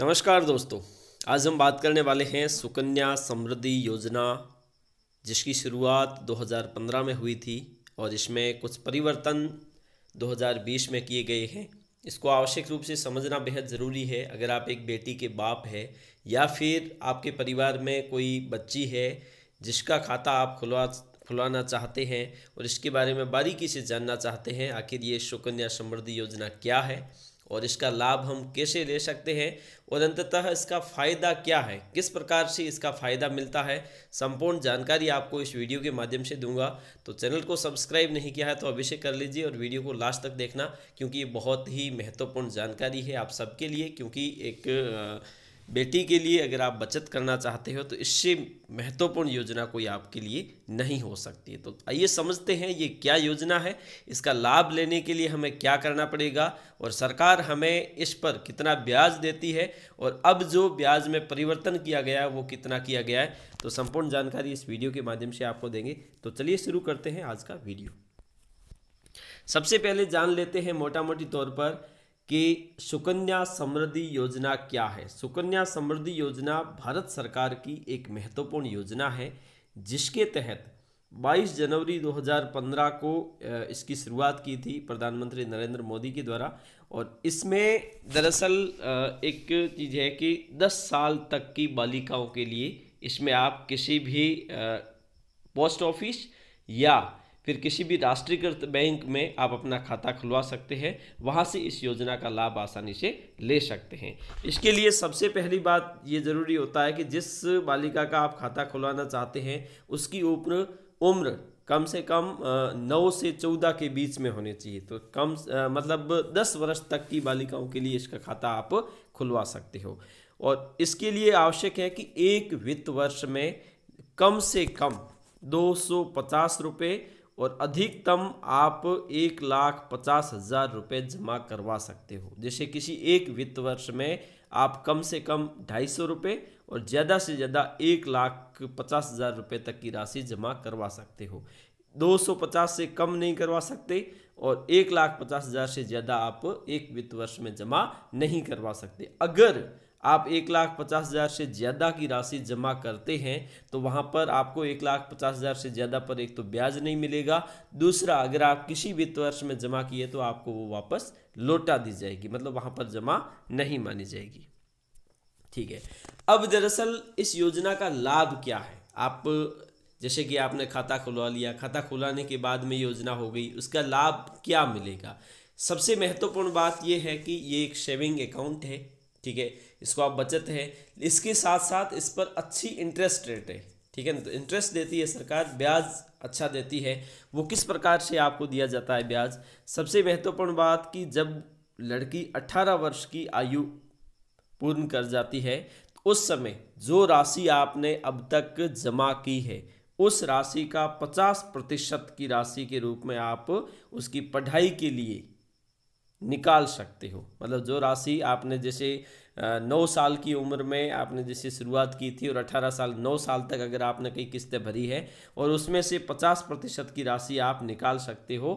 नमस्कार दोस्तों आज हम बात करने वाले हैं सुकन्या समृद्धि योजना जिसकी शुरुआत 2015 में हुई थी और इसमें कुछ परिवर्तन 2020 में किए गए हैं इसको आवश्यक रूप से समझना बेहद ज़रूरी है अगर आप एक बेटी के बाप है या फिर आपके परिवार में कोई बच्ची है जिसका खाता आप खुलवा खुलवाना चाहते हैं और इसके बारे में बारीकी से जानना चाहते हैं आखिर ये सुकन्या समृद्धि योजना क्या है और इसका लाभ हम कैसे ले सकते हैं और अंततः इसका फ़ायदा क्या है किस प्रकार से इसका फ़ायदा मिलता है संपूर्ण जानकारी आपको इस वीडियो के माध्यम से दूंगा तो चैनल को सब्सक्राइब नहीं किया है तो से कर लीजिए और वीडियो को लास्ट तक देखना क्योंकि ये बहुत ही महत्वपूर्ण जानकारी है आप सबके लिए क्योंकि एक आ, बेटी के लिए अगर आप बचत करना चाहते हो तो इससे महत्वपूर्ण योजना कोई आपके लिए नहीं हो सकती है तो आइए समझते हैं ये क्या योजना है इसका लाभ लेने के लिए हमें क्या करना पड़ेगा और सरकार हमें इस पर कितना ब्याज देती है और अब जो ब्याज में परिवर्तन किया गया है वो कितना किया गया है तो संपूर्ण जानकारी इस वीडियो के माध्यम से आपको देंगे तो चलिए शुरू करते हैं आज का वीडियो सबसे पहले जान लेते हैं मोटा मोटी तौर पर कि सुकन्या समृद्धि योजना क्या है सुकन्या समृद्धि योजना भारत सरकार की एक महत्वपूर्ण योजना है जिसके तहत 22 जनवरी 2015 को इसकी शुरुआत की थी प्रधानमंत्री नरेंद्र मोदी के द्वारा और इसमें दरअसल एक चीज़ है कि 10 साल तक की बालिकाओं के लिए इसमें आप किसी भी पोस्ट ऑफिस या फिर किसी भी राष्ट्रीयकृत बैंक में आप अपना खाता खुलवा सकते हैं वहाँ से इस योजना का लाभ आसानी से ले सकते हैं इसके लिए सबसे पहली बात ये ज़रूरी होता है कि जिस बालिका का आप खाता खुलवाना चाहते हैं उसकी उम्र उम्र कम से कम नौ से चौदह के बीच में होने चाहिए तो कम मतलब दस वर्ष तक की बालिकाओं के लिए इसका खाता आप खुलवा सकते हो और इसके लिए आवश्यक है कि एक वित्त वर्ष में कम से कम दो सौ पचास रुपये और अधिकतम आप एक लाख पचास हज़ार रुपये जमा करवा सकते हो जैसे किसी एक वित्त वर्ष में आप कम से कम ढाई सौ रुपये और ज़्यादा से ज़्यादा एक लाख पचास हज़ार रुपये तक की राशि जमा करवा सकते हो दो सौ पचास से कम नहीं करवा सकते और एक लाख पचास हज़ार से ज़्यादा आप एक वित्त वर्ष में जमा नहीं करवा सकते अगर आप एक लाख पचास हज़ार से ज़्यादा की राशि जमा करते हैं तो वहाँ पर आपको एक लाख पचास हज़ार से ज़्यादा पर एक तो ब्याज नहीं मिलेगा दूसरा अगर आप किसी वित्त वर्ष में जमा किए तो आपको वो वापस लौटा दी जाएगी मतलब वहाँ पर जमा नहीं मानी जाएगी ठीक है अब दरअसल इस योजना का लाभ क्या है आप जैसे कि आपने खाता खुलवा लिया खाता खुलाने के बाद में योजना हो गई उसका लाभ क्या मिलेगा सबसे महत्वपूर्ण बात यह है कि ये एक सेविंग अकाउंट है ठीक है इसको आप बचत है इसके साथ साथ इस पर अच्छी इंटरेस्ट रेट है ठीक है ना तो इंटरेस्ट देती है सरकार ब्याज अच्छा देती है वो किस प्रकार से आपको दिया जाता है ब्याज सबसे महत्वपूर्ण बात कि जब लड़की 18 वर्ष की आयु पूर्ण कर जाती है तो उस समय जो राशि आपने अब तक जमा की है उस राशि का 50 प्रतिशत की राशि के रूप में आप उसकी पढ़ाई के लिए निकाल सकते हो मतलब जो राशि आपने जैसे नौ साल की उम्र में आपने जैसे शुरुआत की थी और अठारह साल नौ साल तक अगर आपने कई किस्तें भरी है और उसमें से पचास प्रतिशत की राशि आप निकाल सकते हो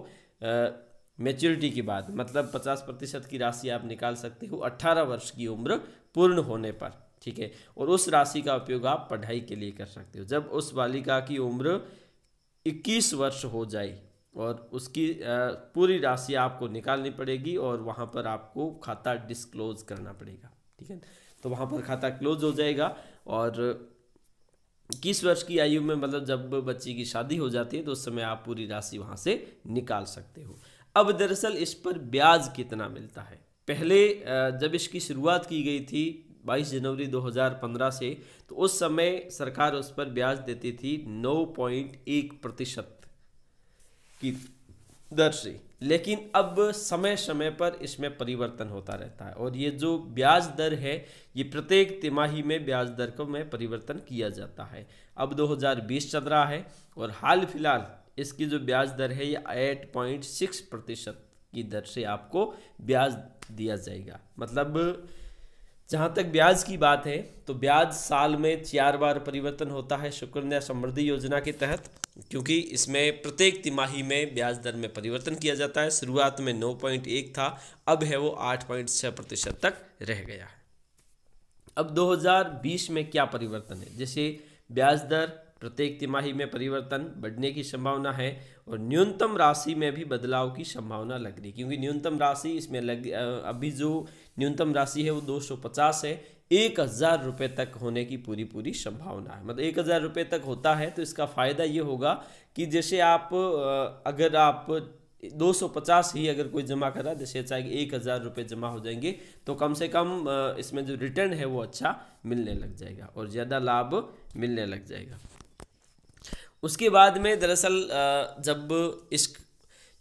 मेच्योरिटी के बाद मतलब पचास प्रतिशत की राशि आप निकाल सकते हो अट्ठारह वर्ष की उम्र पूर्ण होने पर ठीक है और उस राशि का उपयोग आप पढ़ाई के लिए कर सकते हो जब उस बालिका की उम्र इक्कीस वर्ष हो जाए और उसकी पूरी राशि आपको निकालनी पड़ेगी और वहाँ पर आपको खाता डिस्क्लोज करना पड़ेगा ठीक है तो वहाँ पर खाता क्लोज हो जाएगा और किस वर्ष की आयु में मतलब जब बच्ची की शादी हो जाती है तो उस समय आप पूरी राशि वहाँ से निकाल सकते हो अब दरअसल इस पर ब्याज कितना मिलता है पहले जब इसकी शुरुआत की गई थी 22 जनवरी 2015 से तो उस समय सरकार उस पर ब्याज देती थी 9.1 प्रतिशत की दर से लेकिन अब समय समय पर इसमें परिवर्तन होता रहता है और ये जो ब्याज दर है ये प्रत्येक तिमाही में ब्याज दर को में परिवर्तन किया जाता है अब 2020 चल रहा है और हाल फिलहाल इसकी जो ब्याज दर है ये एट पॉइंट सिक्स प्रतिशत की दर से आपको ब्याज दिया जाएगा मतलब जहाँ तक ब्याज की बात है तो ब्याज साल में चार बार परिवर्तन होता है सुकन्या समृद्धि योजना के तहत क्योंकि इसमें प्रत्येक तिमाही में ब्याज दर में परिवर्तन किया जाता है शुरुआत में नौ पॉइंट एक था अब है वो आठ पॉइंट छः प्रतिशत तक रह गया है अब 2020 में क्या परिवर्तन है जैसे ब्याज दर प्रत्येक तिमाही में परिवर्तन बढ़ने की संभावना है और न्यूनतम राशि में भी बदलाव की संभावना लग रही क्योंकि न्यूनतम राशि इसमें लग अभी जो न्यूनतम राशि है वो 250 है एक हज़ार रुपये तक होने की पूरी पूरी संभावना है मतलब एक हज़ार रुपये तक होता है तो इसका फ़ायदा ये होगा कि जैसे आप अगर आप 250 ही अगर कोई जमा करा जैसे कि एक हज़ार रुपये जमा हो जाएंगे तो कम से कम इसमें जो रिटर्न है वो अच्छा मिलने लग जाएगा और ज़्यादा लाभ मिलने लग जाएगा उसके बाद में दरअसल जब इस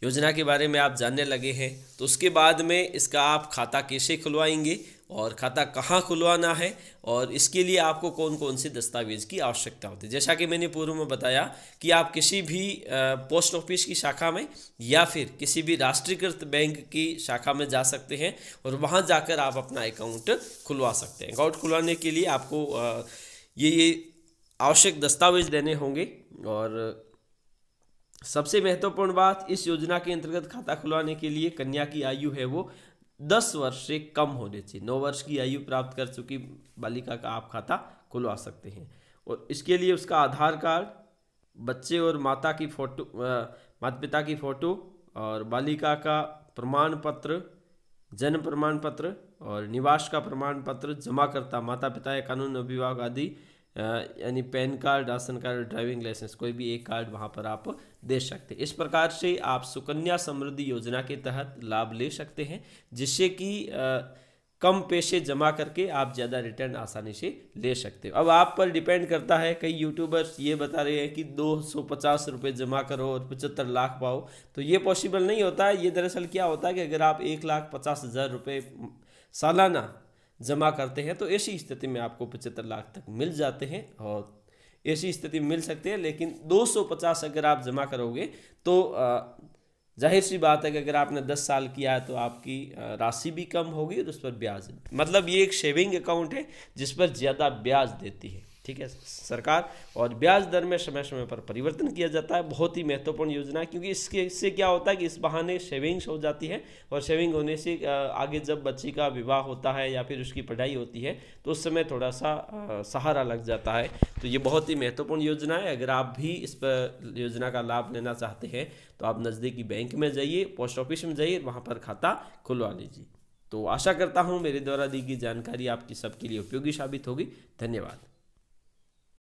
योजना के बारे में आप जानने लगे हैं तो उसके बाद में इसका आप खाता कैसे खुलवाएंगे और खाता कहाँ खुलवाना है और इसके लिए आपको कौन कौन से दस्तावेज़ की आवश्यकता होती है जैसा कि मैंने पूर्व में बताया कि आप किसी भी पोस्ट ऑफिस की शाखा में या फिर किसी भी राष्ट्रीयकृत बैंक की शाखा में जा सकते हैं और वहाँ जाकर आप अपना अकाउंट खुलवा सकते हैं अकाउंट खुलवाने के लिए आपको ये ये आवश्यक दस्तावेज देने होंगे और सबसे महत्वपूर्ण बात इस योजना के अंतर्गत खाता खुलवाने के लिए कन्या की आयु है वो दस वर्ष से कम होने चाहिए नौ वर्ष की आयु प्राप्त कर चुकी बालिका का आप खाता खुलवा सकते हैं और इसके लिए उसका आधार कार्ड बच्चे और माता की फोटो माता पिता की फोटो और बालिका का प्रमाण पत्र जन्म प्रमाण पत्र और निवास का प्रमाण पत्र जमा करता माता पिता या कानून अभिभावक आदि यानी PAN card ration card driving licence कोई भी एक कार्ड वहाँ पर आप दे सकते हैं इस प्रकार से आप सुकन्या समृद्धि योजना के तहत लाभ ले सकते हैं जिससे कि कम पैसे जमा करके आप ज़्यादा रिटर्न आसानी से ले सकते हो अब आप पर डिपेंड करता है कई यूट्यूबर्स ये बता रहे हैं कि दो सौ पचास रुपये जमा करो और पचहत्तर लाख पाओ तो ये पॉसिबल नहीं होता है ये दरअसल क्या होता है कि अगर आप एक लाख पचास हज़ार रुपये सालाना जमा करते हैं तो ऐसी स्थिति में आपको पचहत्तर लाख तक मिल जाते हैं और ऐसी स्थिति मिल सकते हैं लेकिन 250 अगर आप जमा करोगे तो जाहिर सी बात है कि अगर आपने 10 साल किया है तो आपकी राशि भी कम होगी और उस पर ब्याज मतलब ये एक सेविंग अकाउंट है जिस पर ज़्यादा ब्याज देती है ठीक है सरकार और ब्याज दर में समय समय पर परिवर्तन किया जाता है बहुत ही महत्वपूर्ण योजना है क्योंकि इसके इससे क्या होता है कि इस बहाने सेविंग्स हो जाती है और सेविंग होने से आगे जब बच्ची का विवाह होता है या फिर उसकी पढ़ाई होती है तो उस समय थोड़ा सा सहारा लग जाता है तो ये बहुत ही महत्वपूर्ण योजना है अगर आप भी इस पर योजना का लाभ लेना चाहते हैं तो आप नज़दीकी बैंक में जाइए पोस्ट ऑफिस में जाइए वहाँ पर खाता खुलवा लीजिए तो आशा करता हूँ मेरे द्वारा दी गई जानकारी आपकी सबके लिए उपयोगी साबित होगी धन्यवाद